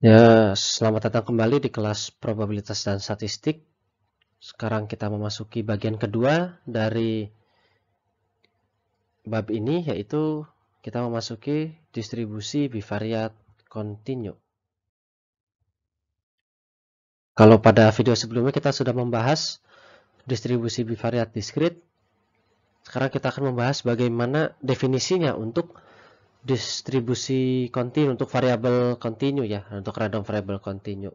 Ya, selamat datang kembali di kelas probabilitas dan statistik. Sekarang kita memasuki bagian kedua dari bab ini yaitu kita memasuki distribusi bivariat kontinu. Kalau pada video sebelumnya kita sudah membahas distribusi bivariat diskrit, sekarang kita akan membahas bagaimana definisinya untuk distribusi continue untuk variabel continue ya untuk random variabel continue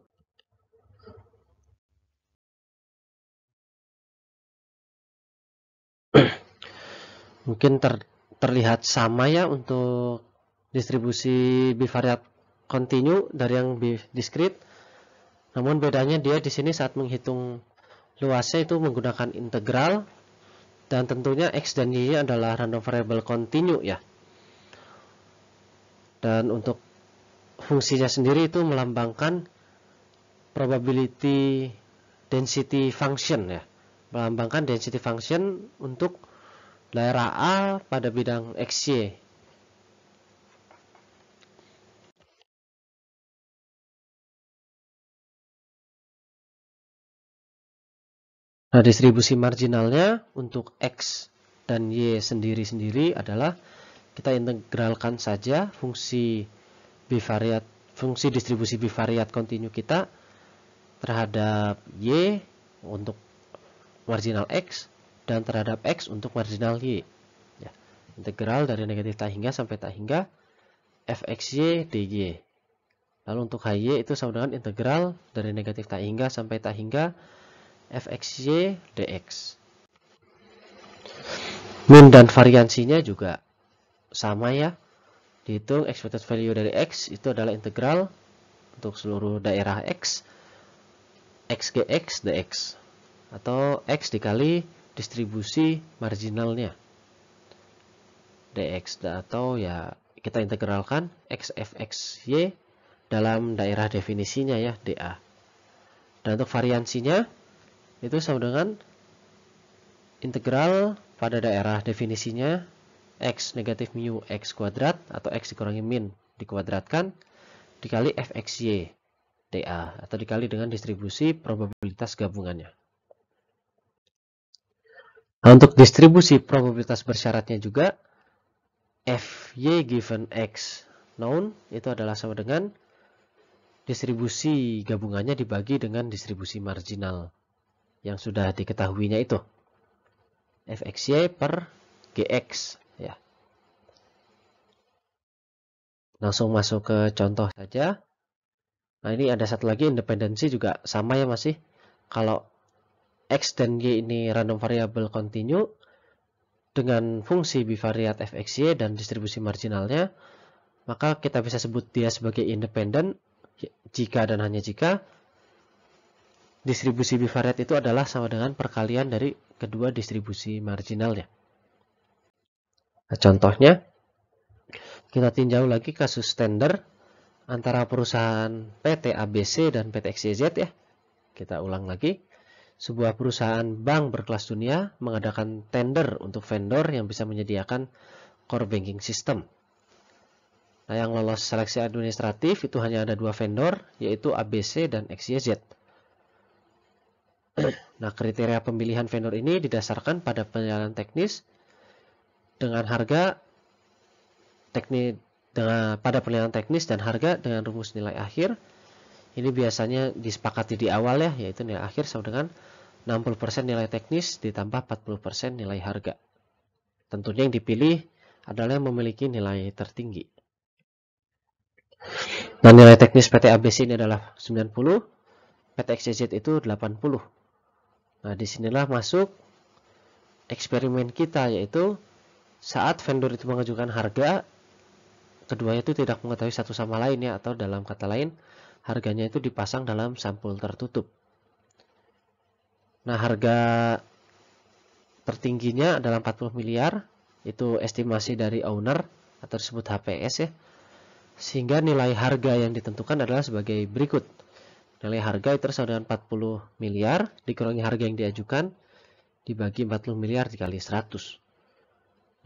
mungkin ter, terlihat sama ya untuk distribusi bivariat continue dari yang discrete namun bedanya dia di sini saat menghitung luasnya itu menggunakan integral dan tentunya x dan y adalah random variable continue ya dan untuk fungsinya sendiri itu melambangkan probability density function ya. Melambangkan density function untuk daerah A pada bidang XY. Nah, distribusi marginalnya untuk X dan Y sendiri-sendiri adalah kita integralkan saja fungsi bivariat fungsi distribusi bivariat kontinu kita terhadap y untuk marginal x dan terhadap x untuk marginal y. Ya, integral dari negatif tak hingga sampai tak hingga fxy dy. Lalu untuk hy itu sama dengan integral dari negatif tak hingga sampai tak hingga fxy dx. Min dan variansinya juga sama ya dihitung expected value dari X itu adalah integral untuk seluruh daerah X X X DX atau X dikali distribusi marginalnya DX atau ya kita integralkan X Y dalam daerah definisinya ya DA dan untuk variansinya itu sama dengan integral pada daerah definisinya x negatif mu x kuadrat atau x dikurangi min dikuadratkan dikali fxy dA atau dikali dengan distribusi probabilitas gabungannya. Nah, untuk distribusi probabilitas bersyaratnya juga fy given x known itu adalah sama dengan distribusi gabungannya dibagi dengan distribusi marginal yang sudah diketahuinya itu fxy per gx langsung masuk ke contoh saja nah ini ada satu lagi independensi juga sama ya masih kalau X dan Y ini random variable continue dengan fungsi bivariat fxy dan distribusi marginalnya maka kita bisa sebut dia sebagai independen jika dan hanya jika distribusi bivariat itu adalah sama dengan perkalian dari kedua distribusi marginalnya. Nah, contohnya, kita tinjau lagi kasus tender antara perusahaan PT ABC dan PT XYZ ya. Kita ulang lagi. Sebuah perusahaan bank berkelas dunia mengadakan tender untuk vendor yang bisa menyediakan core banking system. Nah, yang lolos seleksi administratif itu hanya ada dua vendor, yaitu ABC dan XYZ. Nah, kriteria pemilihan vendor ini didasarkan pada penilaian teknis dengan harga teknik dengan pada penilaian teknis dan harga dengan rumus nilai akhir. Ini biasanya disepakati di awal ya, yaitu nilai akhir sama dengan 60% nilai teknis ditambah 40% nilai harga. Tentunya yang dipilih adalah yang memiliki nilai tertinggi. Nah, nilai teknis PT ABC ini adalah 90, PT XYZ itu 80. Nah, disinilah masuk eksperimen kita, yaitu saat vendor itu mengajukan harga, keduanya itu tidak mengetahui satu sama lain ya atau dalam kata lain harganya itu dipasang dalam sampul tertutup. Nah, harga tertingginya adalah 40 miliar, itu estimasi dari owner atau disebut HPS ya. Sehingga nilai harga yang ditentukan adalah sebagai berikut. Nilai harga itu sama dengan 40 miliar dikurangi harga yang diajukan dibagi 40 miliar dikali 100.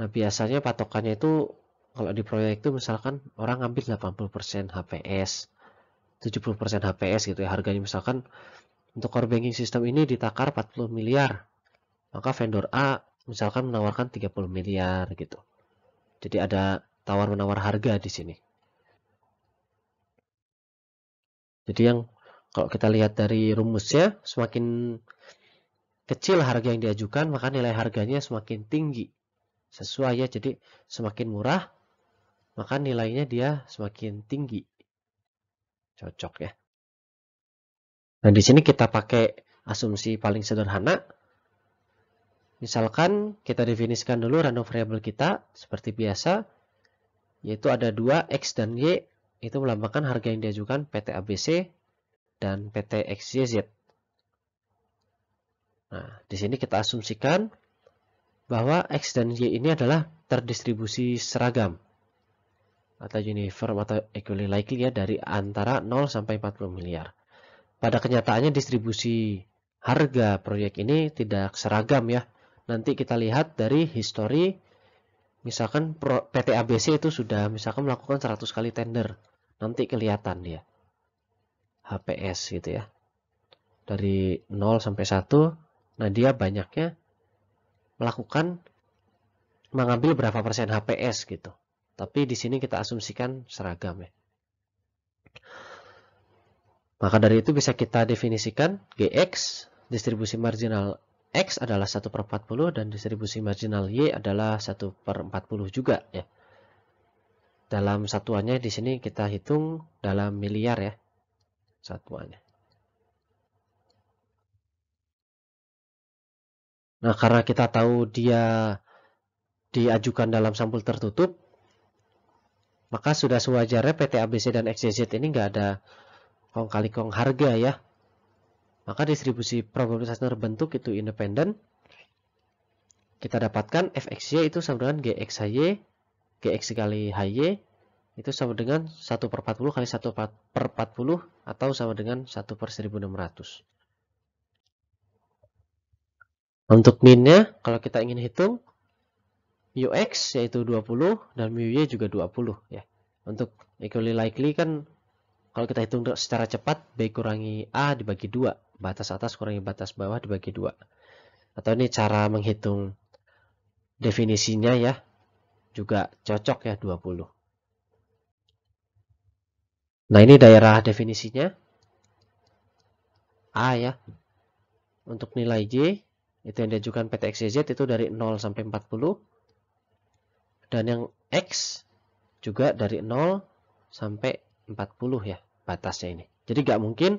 Nah, biasanya patokannya itu kalau di proyek itu misalkan orang ngambil 80% HPS 70% HPS gitu ya harganya misalkan untuk core banking system ini ditakar 40 miliar maka vendor A misalkan menawarkan 30 miliar gitu jadi ada tawar menawar harga di sini jadi yang kalau kita lihat dari rumusnya semakin kecil harga yang diajukan maka nilai harganya semakin tinggi sesuai ya jadi semakin murah maka nilainya dia semakin tinggi. Cocok ya. Nah, di sini kita pakai asumsi paling sederhana. Misalkan kita definisikan dulu random variable kita seperti biasa, yaitu ada dua X dan Y, itu melambangkan harga yang diajukan PT ABC dan PT XYZ. Nah, di sini kita asumsikan bahwa X dan Y ini adalah terdistribusi seragam atau uniform atau equally likely ya dari antara 0 sampai 40 miliar. Pada kenyataannya distribusi harga proyek ini tidak seragam ya. Nanti kita lihat dari histori misalkan PT ABC itu sudah misalkan melakukan 100 kali tender. Nanti kelihatan dia. HPS gitu ya. Dari 0 sampai 1. Nah, dia banyaknya melakukan mengambil berapa persen HPS gitu. Tapi di sini kita asumsikan seragam ya. Maka dari itu bisa kita definisikan Gx, distribusi marginal X adalah 1 per 40 dan distribusi marginal Y adalah 1 per 40 juga ya. Dalam satuannya di sini kita hitung dalam miliar ya satuannya. Nah karena kita tahu dia diajukan dalam sampul tertutup maka sudah sewajarnya PT ABC dan XYZ ini nggak ada kong kali kong harga ya. Maka distribusi probabilitas terbentuk itu independen. Kita dapatkan fxy itu sama dengan gxhy, gx kali hy itu sama dengan 1 per 40 kali 1 per 40 atau sama dengan 1 per 1600. Untuk minnya, kalau kita ingin hitung, mu x yaitu 20 dan mu y juga 20 ya. Untuk equally likely kan kalau kita hitung secara cepat b kurangi a dibagi 2, batas atas kurangi batas bawah dibagi 2. Atau ini cara menghitung definisinya ya. Juga cocok ya 20. Nah, ini daerah definisinya. A ya. Untuk nilai J, itu yang diajukan PT XYZ itu dari 0 sampai 40 dan yang X juga dari 0 sampai 40 ya batasnya ini. Jadi gak mungkin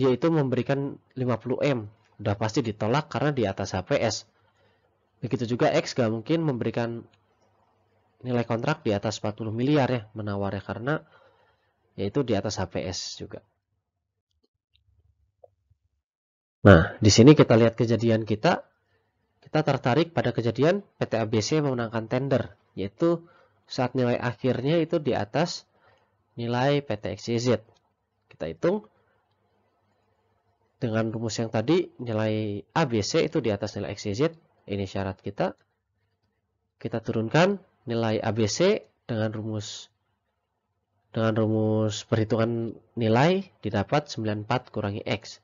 yaitu memberikan 50M. Udah pasti ditolak karena di atas HPS. Begitu juga X gak mungkin memberikan nilai kontrak di atas 40 miliar ya menawarnya karena yaitu di atas HPS juga. Nah, di sini kita lihat kejadian kita kita tertarik pada kejadian PT ABC memenangkan tender, yaitu saat nilai akhirnya itu di atas nilai PT XYZ. Kita hitung dengan rumus yang tadi, nilai ABC itu di atas nilai XYZ. Ini syarat kita. Kita turunkan nilai ABC dengan rumus dengan rumus perhitungan nilai didapat 94 kurangi X.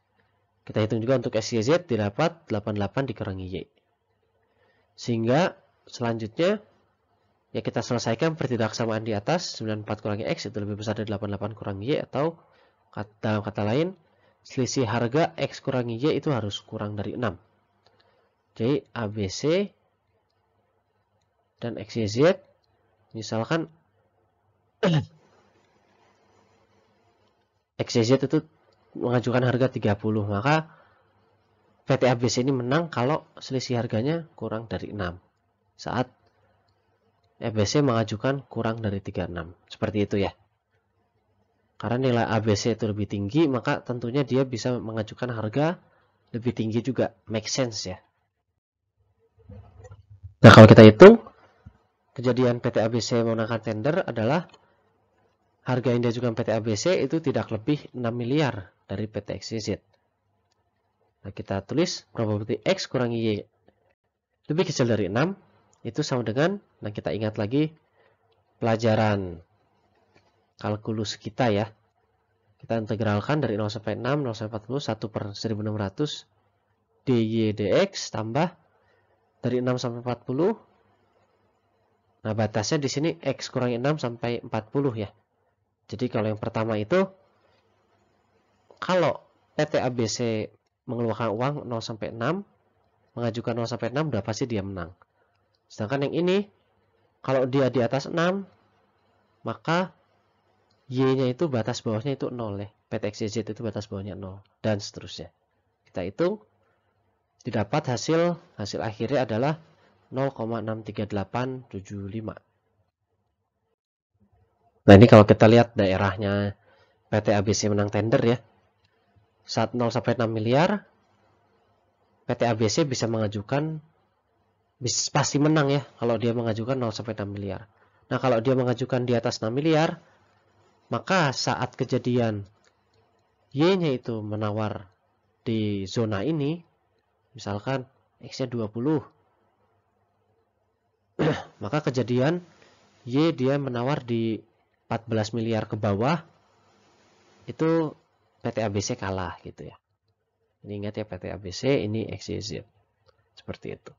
Kita hitung juga untuk XYZ didapat 88 dikurangi Y. Sehingga selanjutnya ya kita selesaikan pertidaksamaan di atas 94 kurangi X itu lebih besar dari 88 kurangi Y atau kata, kata lain selisih harga X kurangi Y itu harus kurang dari 6. Jadi ABC dan XYZ misalkan XYZ itu mengajukan harga 30 maka PT ABC ini menang kalau selisih harganya kurang dari 6 saat ABC mengajukan kurang dari 36 seperti itu ya karena nilai ABC itu lebih tinggi maka tentunya dia bisa mengajukan harga lebih tinggi juga make sense ya nah kalau kita hitung kejadian PT ABC menangkan tender adalah harga yang diajukan PT ABC itu tidak lebih 6 miliar dari PT XYZ Nah, kita tulis probability X kurangi Y lebih kecil dari 6 itu sama dengan nah kita ingat lagi pelajaran kalkulus kita ya kita integralkan dari 0 sampai 6 0 sampai 40 1 per 1600 dy dx tambah dari 6 sampai 40 nah batasnya di sini x kurangi 6 sampai 40 ya jadi kalau yang pertama itu kalau PT ABC mengeluarkan uang 0 sampai 6, mengajukan 0 sampai 6 udah pasti dia menang. Sedangkan yang ini kalau dia di atas 6 maka Y-nya itu batas bawahnya itu 0 ya. PTXYZ itu batas bawahnya 0 dan seterusnya. Kita hitung didapat hasil hasil akhirnya adalah 0,63875. Nah, ini kalau kita lihat daerahnya PT ABC menang tender ya saat 0 sampai 6 miliar PT ABC bisa mengajukan bis, pasti menang ya kalau dia mengajukan 0 sampai 6 miliar. Nah, kalau dia mengajukan di atas 6 miliar, maka saat kejadian Y-nya itu menawar di zona ini, misalkan X-nya 20, maka kejadian Y dia menawar di 14 miliar ke bawah, itu PT ABC kalah gitu ya. Ini ingat ya PT ABC ini XYZ. Seperti itu.